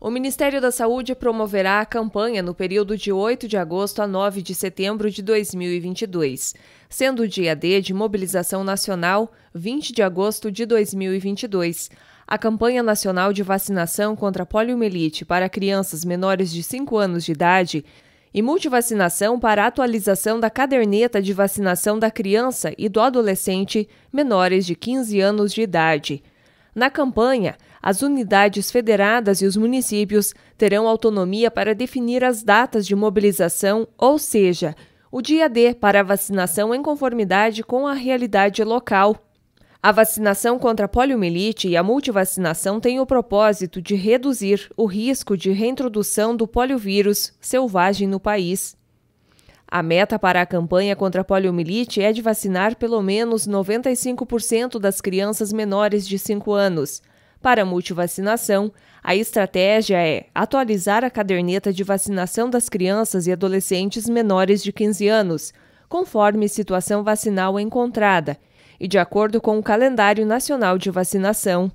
O Ministério da Saúde promoverá a campanha no período de 8 de agosto a 9 de setembro de 2022, sendo o dia D de mobilização nacional 20 de agosto de 2022. A campanha nacional de vacinação contra poliomielite para crianças menores de 5 anos de idade e multivacinação para atualização da caderneta de vacinação da criança e do adolescente menores de 15 anos de idade. Na campanha, as unidades federadas e os municípios terão autonomia para definir as datas de mobilização, ou seja, o dia D para a vacinação em conformidade com a realidade local. A vacinação contra a poliomielite e a multivacinação têm o propósito de reduzir o risco de reintrodução do poliovírus selvagem no país. A meta para a campanha contra a poliomielite é de vacinar pelo menos 95% das crianças menores de 5 anos. Para a multivacinação, a estratégia é atualizar a caderneta de vacinação das crianças e adolescentes menores de 15 anos, conforme situação vacinal encontrada, e de acordo com o calendário nacional de vacinação.